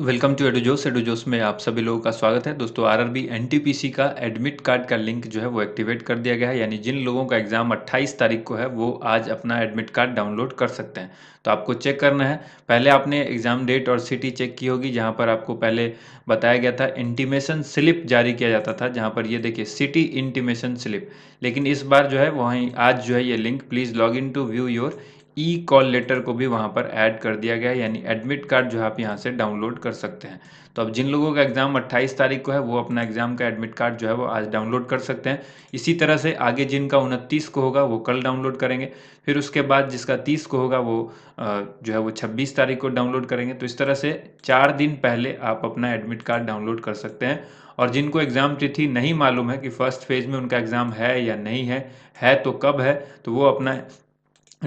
welcome to एडोजोस एडोजोस में आप सभी लोगों का स्वागत है दोस्तों आरआरबी एनटीपीसी का एडमिट कार्ड का लिंक जो है वो एक्टिवेट कर दिया गया है यानी जिन लोगों का एग्जाम 28 तारीख को है वो आज अपना एडमिट कार्ड डाउनलोड कर सकते हैं तो आपको चेक करना है पहले आपने एग्जाम डेट और सिटी चेक की होगी जहाँ पर आपको पहले बताया गया था इंटीमेशन स्लिप जारी किया जाता था जहाँ पर ये देखिए सिटी इंटीमेशन स्लिप लेकिन इस बार जो है वहीं आज जो है ये link please log in to view your e call letter को भी वहाँ पर ऐड कर दिया गया है यानी एडमिट कार्ड जो है आप यहाँ से डाउनलोड कर सकते हैं तो अब जिन लोगों का एग्ज़ाम 28 तारीख को है वो अपना एग्ज़ाम का एडमिट कार्ड जो है वो आज डाउनलोड कर सकते हैं इसी तरह से आगे जिनका उनतीस को होगा वो कल डाउनलोड करेंगे फिर उसके बाद जिसका तीस को होगा वो जो है वो छब्बीस तारीख को डाउनलोड करेंगे तो इस तरह से चार दिन पहले आप अपना एडमिट कार्ड डाउनलोड कर सकते हैं और जिनको एग्ज़ाम तिथि नहीं मालूम है कि फ़र्स्ट फेज़ में उनका एग्ज़ाम है या नहीं है है तो कब है तो वो अपना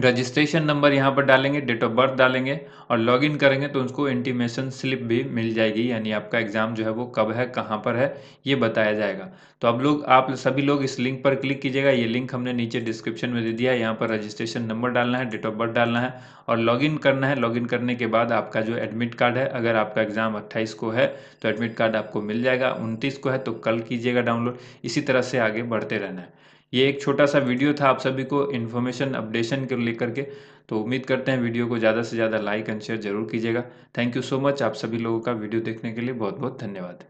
रजिस्ट्रेशन नंबर यहाँ पर डालेंगे डेट ऑफ बर्थ डालेंगे और लॉगिन करेंगे तो उसको इंटीमेशन स्लिप भी मिल जाएगी यानी आपका एग्ज़ाम जो है वो कब है कहाँ पर है ये बताया जाएगा तो अब लोग आप सभी लोग इस लिंक पर क्लिक कीजिएगा ये लिंक हमने नीचे डिस्क्रिप्शन में दे दिया है यहाँ पर रजिस्ट्रेशन नंबर डालना है डेट ऑफ बर्थ डालना है और लॉगिन करना है लॉगिन करने के बाद आपका जो एडमिट कार्ड है अगर आपका एग्ज़ाम अट्ठाईस को है तो एडमिट कार्ड आपको मिल जाएगा उनतीस को है तो कल कीजिएगा डाउनलोड इसी तरह से आगे बढ़ते रहना है ये एक छोटा सा वीडियो था आप सभी को इन्फॉर्मेशन अपडेशन के लेकर के तो उम्मीद करते हैं वीडियो को ज़्यादा से ज़्यादा लाइक एंड शेयर जरूर कीजिएगा थैंक यू सो मच आप सभी लोगों का वीडियो देखने के लिए बहुत बहुत धन्यवाद